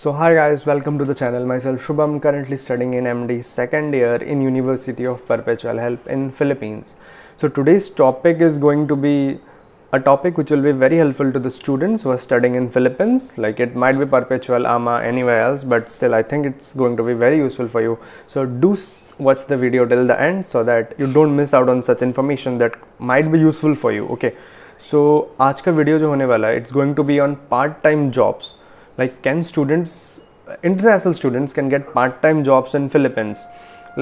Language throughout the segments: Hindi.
So hi guys, welcome to the channel. Myself Shubham, currently studying in MD second year in University of Perpetual Help in Philippines. So today's topic is going to be a topic which will be very helpful to the students who are studying in Philippines. Like it might be Perpetual, AMA, anywhere else, but still I think it's going to be very useful for you. So do watch the video till the end so that you don't miss out on such information that might be useful for you. Okay. So today's video is going to be on part-time jobs like can students international students can get part-time jobs in philippines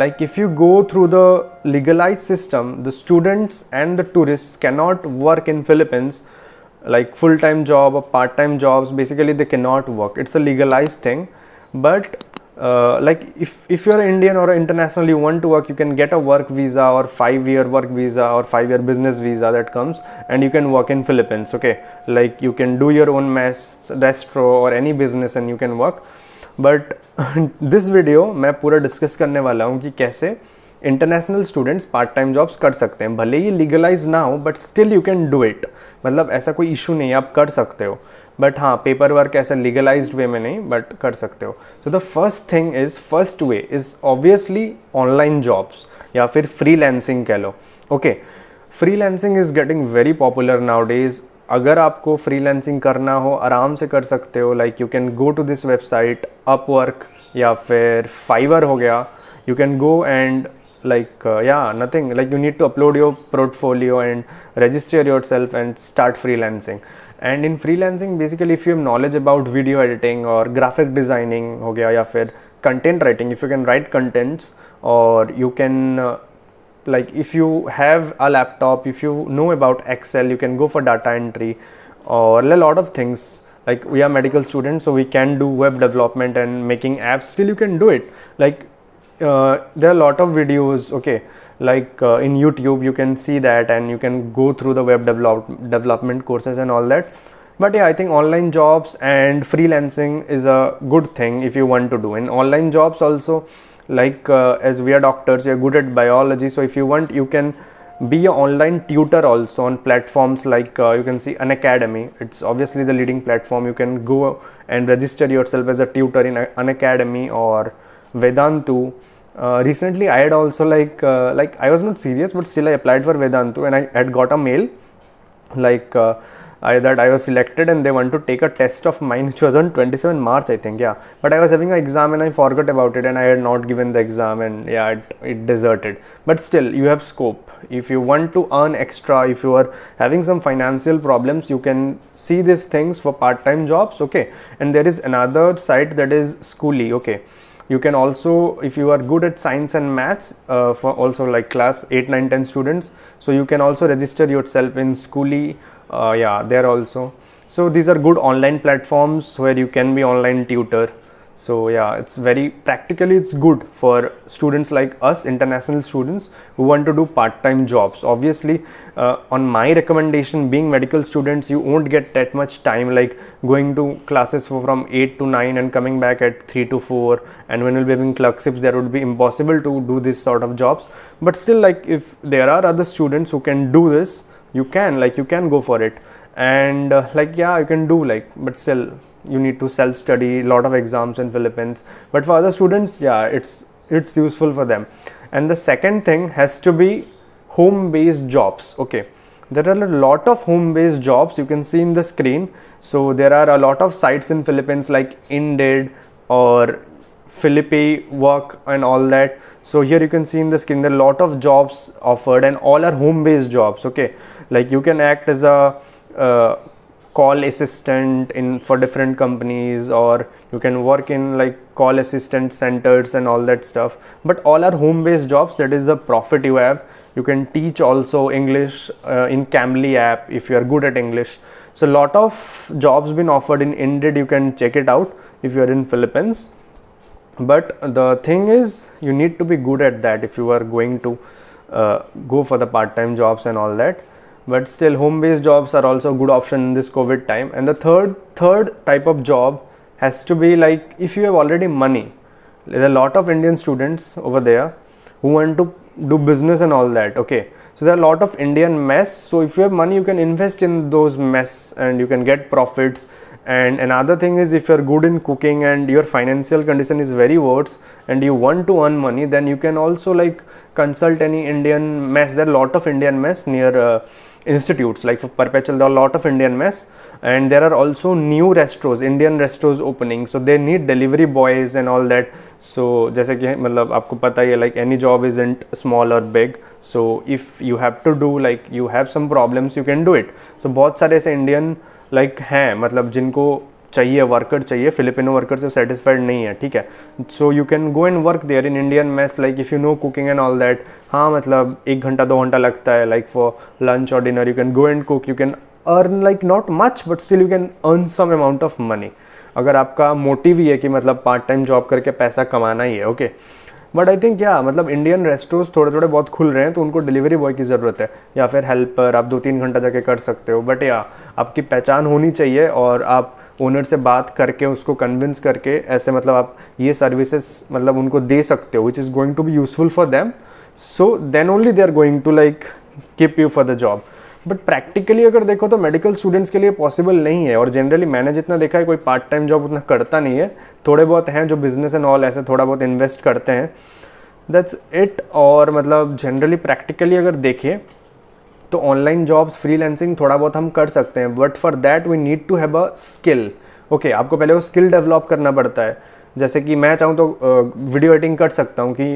like if you go through the legalized system the students and the tourists cannot work in philippines like full-time job or part-time jobs basically they cannot work it's a legalized thing but uh, like if if you're Indian or international you want to work you can get a work visa or five year work visa or five year business visa that comes and you can work in Philippines okay like you can do your own mess destro or any business and you can work but this video मैं पूरा डिस्कस करने वाला हूँ कि कैसे international students part time jobs कर सकते हैं भले ही लीगलाइज ना हो but still you can do it मतलब ऐसा कोई इशू नहीं है आप कर सकते हो बट हाँ पेपर वर्क ऐसा लीगलाइज वे में नहीं बट कर सकते हो so the first thing is first way is obviously online jobs या फिर फ्री लैंसिंग कह लो okay freelancing is getting very popular nowadays अगर आपको फ्री लैंसिंग करना हो आराम से कर सकते हो like you can go to this website Upwork या फिर फाइवर हो गया you can go and like या nothing like you need to upload your portfolio and register yourself and start freelancing And in freelancing, basically, if you have knowledge about video editing or graphic designing, or content writing, if you can write contents, or you can uh, like if you have a laptop if you know about excel you can go for data entry or a lot of things like we are medical students so we can do web development and making apps still you can do it like uh, there are a lot of videos okay like uh, in youtube you can see that and you can go through the web develop- development courses and all that but yeah i think online jobs and freelancing is a good thing if you want to do in online jobs also like uh, as we are doctors we are good at biology so if you want you can be an online tutor also on platforms like uh, you can see an academy it's obviously the leading platform you can go and register yourself as a tutor in an academy or vedantu uh, recently I had also like uh, like I was not serious but still I applied for Vedantu and I had got a mail like uh, I, that I was selected and they want to take a test of mine which was on 27 March I think yeah but I was having an exam and I forgot about it and I had not given the exam and yeah it, it deserted but still you have scope if you want to earn extra if you are having some financial problems you can see these things for part-time jobs okay and there is another site that is schoolie okay you can also if you are good at science and maths uh, for also like class 8 9 10 students so you can also register yourself in schooly uh, yeah there also so these are good online platforms where you can be online tutor so yeah it's very practically it's good for students like us international students who want to do part-time jobs obviously uh, on my recommendation being medical students you won't get that much time like going to classes from 8 to 9 and coming back at 3 to 4 and when you'll be having clerkships there would be impossible to do this sort of jobs but still like if there are other students who can do this you can like you can go for it and uh, like yeah you can do like but still you need to self study a lot of exams in philippines but for other students yeah it's it's useful for them and the second thing has to be home based jobs okay there are a lot of home based jobs you can see in the screen so there are a lot of sites in philippines like indeed or philippi work and all that so here you can see in the screen there are a lot of jobs offered and all are home based jobs okay like you can act as a uh, call assistant in for different companies or you can work in like call assistant centers and all that stuff but all are home based jobs that is the profit you have you can teach also english uh, in camly app if you are good at english so lot of jobs been offered in indeed you can check it out if you are in philippines but the thing is you need to be good at that if you are going to uh, go for the part time jobs and all that but still home based jobs are also a good option in this covid time and the third third type of job has to be like if you have already money there are a lot of indian students over there who want to do business and all that okay so there are a lot of indian mess so if you have money you can invest in those mess and you can get profits and another thing is if you're good in cooking and your financial condition is very worse and you want to earn money then you can also like consult any indian mess there are a lot of indian mess near uh, institutes like for perpetual there are a lot of indian mess and there are also new restos indian restos opening so they need delivery boys and all that so jaise ki matlab aapko pata hai like any job isn't small or big so if you have to do like you have some problems you can do it so bahut sare aise indian like hain matlab jinko चाहिए वर्कर चाहिए फिलिपिनो वर्कर से सेटिस्फाइड नहीं है ठीक है so you can go and work there in Indian mess like if you know cooking and all that हाँ मतलब एक घंटा दो घंटा लगता है लाइक फॉर लंच और dinner you can go and cook you can earn like not much but still you can earn some amount of money अगर आपका मोटिव ही है कि मतलब पार्ट टाइम जॉब करके पैसा कमाना ही है ओके बट आई थिंक क्या मतलब इंडियन रेस्टोरेंट्स थोड़े थोड़े बहुत खुल रहे हैं तो उनको डिलीवरी बॉय की ज़रूरत है या फिर हेल्पर आप दो तीन घंटा जाके कर सकते हो बट या आपकी पहचान होनी चाहिए और आप ओनर से बात करके उसको कन्विंस करके ऐसे मतलब आप ये सर्विसेज मतलब उनको दे सकते हो which is going to be useful for them so then only they are going to like keep you for the job but practically अगर देखो तो मेडिकल स्टूडेंट्स के लिए पॉसिबल नहीं है और जनरली मैंने जितना देखा है कोई पार्ट टाइम जॉब उतना करता नहीं है थोड़े बहुत हैं जो बिजनेस एंड ऑल ऐसे थोड़ा बहुत इन्वेस्ट करते हैं दैट्स इट और मतलब जनरली प्रैक्टिकली अगर देखें तो ऑनलाइन जॉब्स फ्रीलैंसिंग थोड़ा बहुत हम कर सकते हैं but for that we need to have a skill okay आपको पहले वो स्किल डेवलप करना पड़ता है जैसे कि मैं चाहूँ तो वीडियो एडिटिंग कर सकता हूँ कि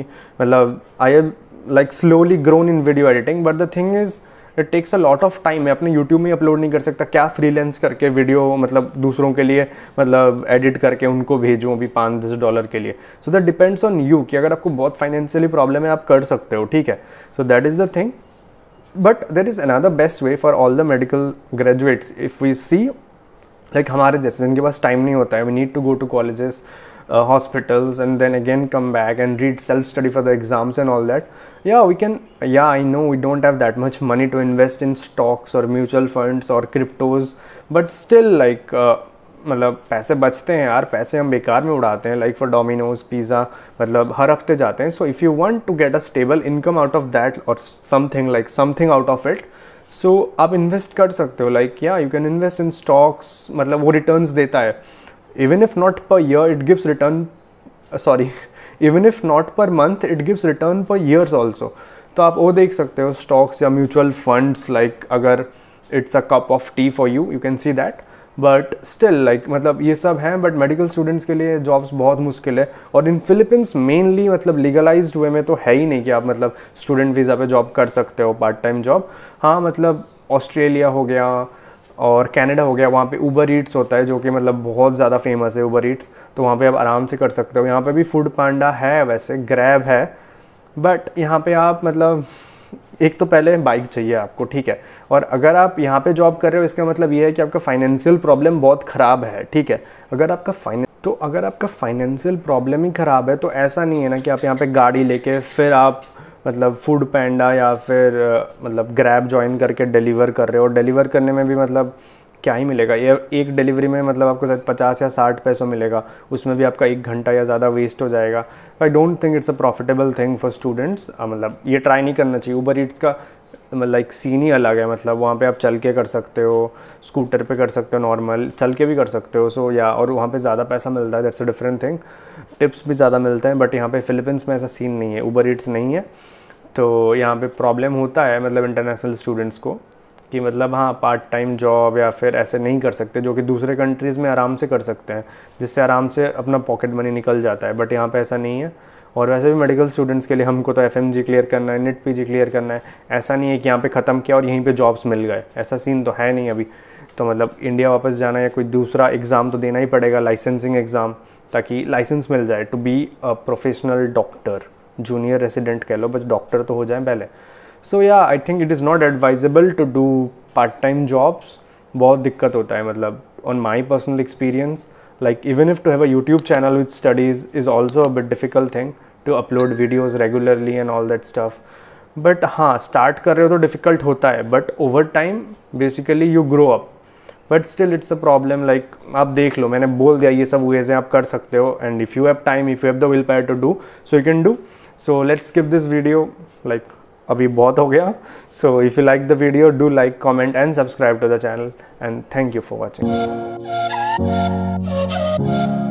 मतलब I have like slowly grown in video editing but the thing is it takes a lot of time मैं अपने यूट्यूब में अपलोड नहीं कर सकता क्या फ्रीलेंस करके वीडियो मतलब दूसरों के लिए मतलब एडिट करके उनको भेजूँ अभी पाँच दस डॉलर के लिए so that depends on you कि अगर आपको बहुत फाइनेंशियली प्रॉब्लम है आप कर सकते हो ठीक है so that is the thing But there is another best way for all the medical graduates. If we see, like, like हमारे जैसे जिनके पास time नहीं होता है we need to go to colleges hospitals and then again come back and read self study for the exams and all that yeah we can yeah i know we don't have that much money to invest in stocks or mutual funds or cryptos but still like uh, मतलब पैसे बचते हैं यार पैसे हम बेकार में उड़ाते हैं लाइक फॉर डोमिनोज पिज़्ज़ा मतलब हर हफ्ते जाते हैं so if you want to get a stable income out of that और something like something out of it so आप इन्वेस्ट कर सकते हो लाइक या you can invest in stocks मतलब वो रिटर्न्स देता है even if not per year it gives return sorry even if not per month it gives return per years also तो आप वो देख सकते हो स्टॉक्स या म्यूचुअल फंड्स लाइक अगर it's a cup of tea for you you can see that but still like मतलब ये सब हैं बट मेडिकल स्टूडेंट्स के लिए जॉब्स बहुत मुश्किल है और इन फिलीपींस मेनली मतलब लीगलाइज वे में तो है ही नहीं कि आप मतलब स्टूडेंट वीज़ा पे जॉब कर सकते हो पार्ट टाइम जॉब हाँ मतलब ऑस्ट्रेलिया हो गया और कनाडा हो गया वहाँ पे ऊबर ईट्स होता है जो कि मतलब बहुत ज़्यादा फेमस है ऊबर ईट्स तो वहाँ पे आप आराम से कर सकते हो यहाँ पे भी फूड पांडा है वैसे ग्रैब है बट यहाँ पे आप मतलब एक तो पहले बाइक चाहिए आपको ठीक है और अगर आप यहाँ पे जॉब कर रहे हो इसका मतलब ये है कि आपका फाइनेंशियल प्रॉब्लम बहुत ख़राब है ठीक है अगर आपका फाइनें तो अगर आपका फाइनेंशियल प्रॉब्लम ही ख़राब है तो ऐसा नहीं है ना कि आप यहाँ पे गाड़ी लेके फिर आप मतलब फूड पैंडा या फिर मतलब ग्रैब ज्वाइन करके डिलीवर कर रहे हो डिलीवर करने में भी मतलब क्या ही मिलेगा ये एक डिलीवरी में मतलब आपको शायद पचास या साठ पैसों मिलेगा उसमें भी आपका एक घंटा या ज़्यादा वेस्ट हो जाएगा I don't think it's a profitable thing for students मतलब ये ट्राई नहीं करना चाहिए ऊबर ईट्स का लाइक मतलब सीन ही अलग है मतलब वहाँ पे आप चल के कर सकते हो स्कूटर पे कर सकते हो नॉर्मल चल के भी कर सकते हो सो या और वहाँ पे ज़्यादा पैसा मिलता है that's a different thing tips भी ज़्यादा मिलते हैं बट यहाँ पे फिलीपींस में ऐसा सीन नहीं है ऊबर ईट्स नहीं है तो यहाँ पे प्रॉब्लम होता है मतलब इंटरनेशनल स्टूडेंट्स को कि मतलब हाँ पार्ट टाइम जॉब या फिर ऐसे नहीं कर सकते जो कि दूसरे कंट्रीज़ में आराम से कर सकते हैं जिससे आराम से अपना पॉकेट मनी निकल जाता है बट यहाँ पर ऐसा नहीं है और वैसे भी मेडिकल स्टूडेंट्स के लिए हमको तो एफ क्लियर करना है नेट पी क्लियर करना है ऐसा नहीं है कि यहाँ पर ख़त्म किया और यहीं पर जॉब्स मिल गए ऐसा सीन तो है नहीं अभी तो मतलब इंडिया वापस जाना या कोई दूसरा एग्ज़ाम तो देना ही पड़ेगा लाइसेंसिंग एग्ज़ाम ताकि लाइसेंस मिल जाए to be a professional doctor junior resident कह लो बस डॉक्टर तो हो जाए पहले सो या I think it is not advisable to do part time jobs बहुत दिक्कत होता है मतलब on my personal experience like even if to have a YouTube channel with studies is also a bit difficult thing to upload videos regularly and all that stuff but हाँ स्टार्ट कर रहे हो तो डिफ़िकल्ट होता है but over time basically you grow up but still it's a problem like आप देख लो मैंने बोल दिया ये सब वेज हैं आप कर सकते हो and if you have time if you have the willpower to do so you can do so let's skip this video like अभी बहुत हो गया so if you like the video do like comment and subscribe to the channel and thank you for watching